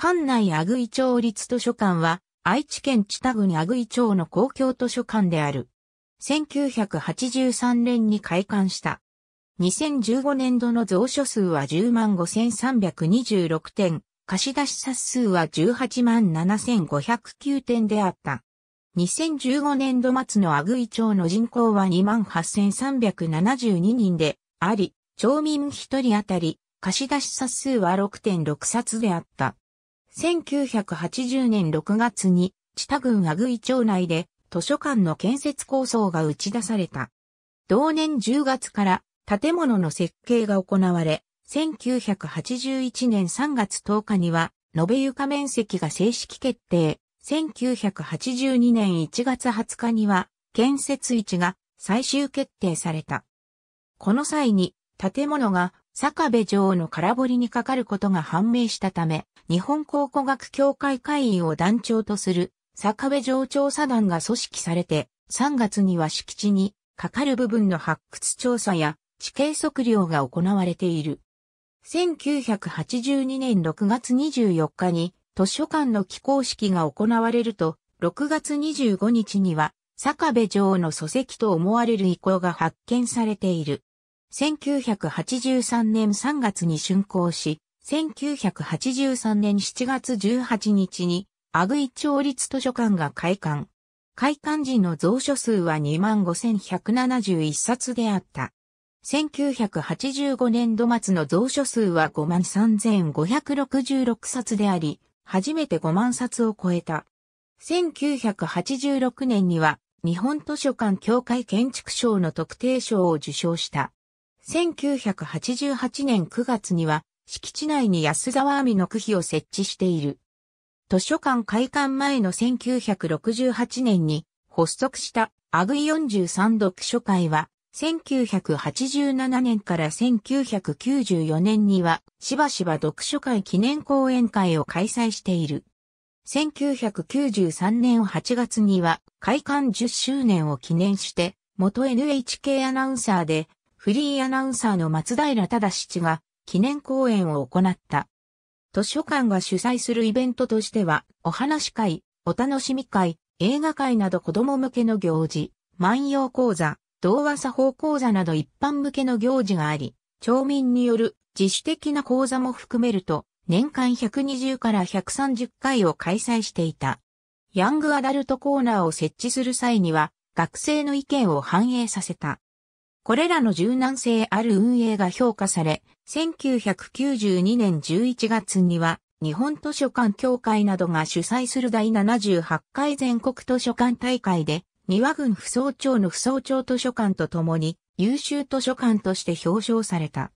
館内阿久井町立図書館は、愛知県知多郡阿久井町の公共図書館である。1983年に開館した。2015年度の蔵書数は10万5326点、貸出冊数は18万7509点であった。2015年度末の阿久井町の人口は2万8372人であり、町民1人当たり貸出冊数は6.6冊であった。1980年6月に、知多郡阿久井町内で図書館の建設構想が打ち出された。同年10月から建物の設計が行われ、1981年3月10日には、延べ床面積が正式決定。1982年1月20日には、建設位置が最終決定された。この際に、建物が坂部城の空堀にかかることが判明したため、日本考古学協会会員を団長とする坂部城調査団が組織されて、3月には敷地にかかる部分の発掘調査や地形測量が行われている。1982年6月24日に図書館の起工式が行われると、6月25日には坂部城の礎石と思われる遺構が発見されている。1983年3月に竣工し、1983年7月18日に、阿久井町立図書館が開館。開館時の蔵書数は25,171冊であった。1985年度末の蔵書数は53,566冊であり、初めて5万冊を超えた。1986年には日本図書館協会建築賞の特定賞を受賞した。1988年9月には、敷地内に安沢網の区碑を設置している。図書館開館前の1968年に発足したアグイ43読書会は、1987年から1994年には、しばしば読書会記念講演会を開催している。1993年8月には、開館10周年を記念して、元 NHK アナウンサーで、フリーアナウンサーの松平忠七が記念講演を行った。図書館が主催するイベントとしては、お話会、お楽しみ会、映画会など子供向けの行事、万葉講座、童話作法講座など一般向けの行事があり、町民による自主的な講座も含めると、年間120から130回を開催していた。ヤングアダルトコーナーを設置する際には、学生の意見を反映させた。これらの柔軟性ある運営が評価され、1992年11月には、日本図書館協会などが主催する第78回全国図書館大会で、庭羽郡扶桑町の扶桑町図書館とともに、優秀図書館として表彰された。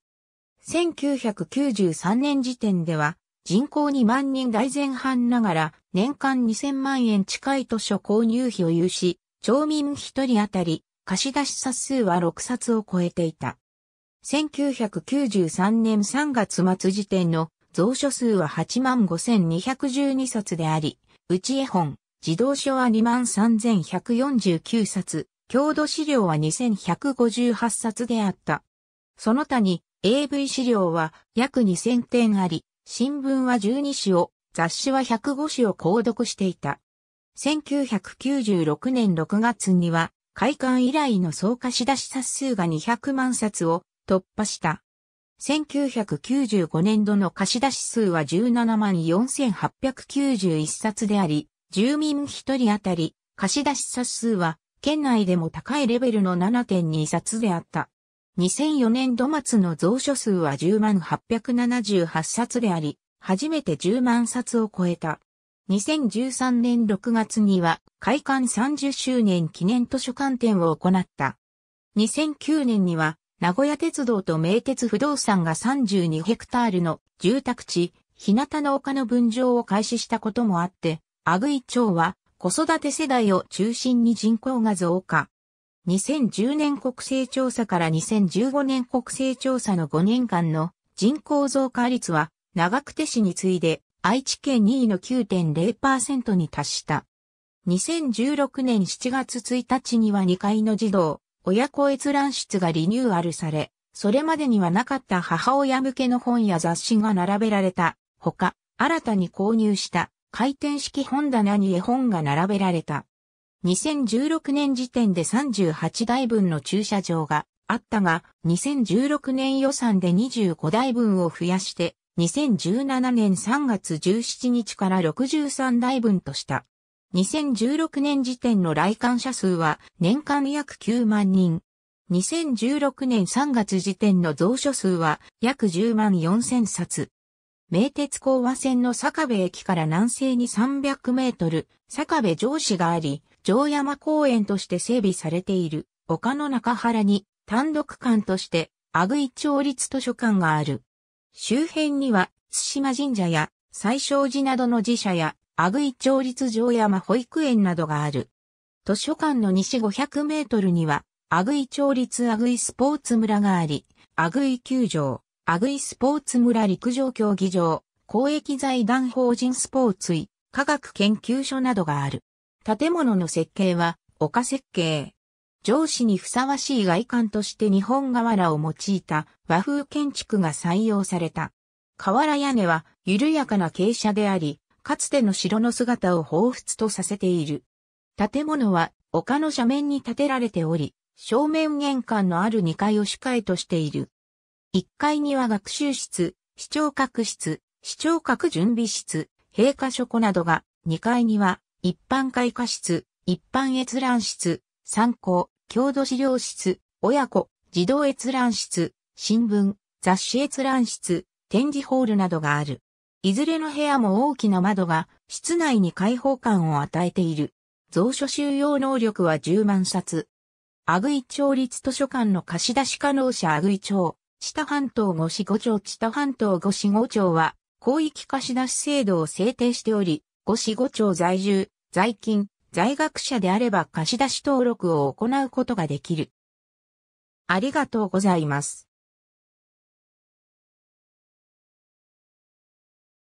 1993年時点では、人口2万人大前半ながら、年間2000万円近い図書購入費を有し、町民1人当たり貸出冊数は6冊を超えていた。1993年3月末時点の蔵書数は85,212冊であり、うち絵本、児童書は23,149冊、郷土資料は2,158冊であった。その他に AV 資料は約2000点あり、新聞は12紙を、雑誌は105紙を購読していた。1996年6月には開館以来の総貸し出し冊数が200万冊を突破した。1995年度の貸し出し数は17万4891冊であり、住民1人当たり貸し出し冊数は県内でも高いレベルの7.2冊であった。2004年度末の蔵書数は10万878冊であり、初めて10万冊を超えた。2013年6月には開館30周年記念図書館展を行った。2009年には名古屋鉄道と名鉄不動産が32ヘクタールの住宅地、日向の丘の分譲を開始したこともあって、阿久井町は子育て世代を中心に人口が増加。2010年国勢調査から2015年国勢調査の5年間の人口増加率は長久手市に次いで愛知県2位の9.0%に達した。2016年7月1日には2階の児童、親子閲覧室がリニューアルされ、それまでにはなかった母親向けの本や雑誌が並べられた、ほか、新たに購入した回転式本棚に絵本が並べられた。2016年時点で38台分の駐車場があったが、2016年予算で25台分を増やして、2017年3月17日から63台分とした。2016年時点の来館者数は年間約9万人。2016年3月時点の蔵書数は約10万4000冊。名鉄港和線の坂部駅から南西に300メートル、坂部城市があり、城山公園として整備されている丘の中原に単独館として、阿久井町立図書館がある。周辺には、津島神社や、西小寺などの寺社や、阿久井町立城山保育園などがある。図書館の西500メートルには、阿久井町立阿久井スポーツ村があり、阿久井球場、阿久井スポーツ村陸上競技場、公益財団法人スポーツ医、科学研究所などがある。建物の設計は、丘設計、上司にふさわしい外観として日本瓦を用いた和風建築が採用された。瓦屋根は緩やかな傾斜であり、かつての城の姿を彷彿とさせている。建物は丘の斜面に建てられており、正面玄関のある2階を主会としている。1階には学習室、視聴覚室、視聴覚準備室、閉課書庫などが、2階には一般開花室、一般閲覧室、参考、郷土資料室、親子、児童閲覧室、新聞、雑誌閲覧室、展示ホールなどがある。いずれの部屋も大きな窓が室内に開放感を与えている。蔵書収容能力は10万冊。アグイ町立図書館の貸し出し可能者アグイ町、知多半島五市五町知多半島五市五町は広域貸し出し制度を制定しており、五市五町在住、在勤、在学者であれば貸し出し登録を行うことができる。ありがとうございます。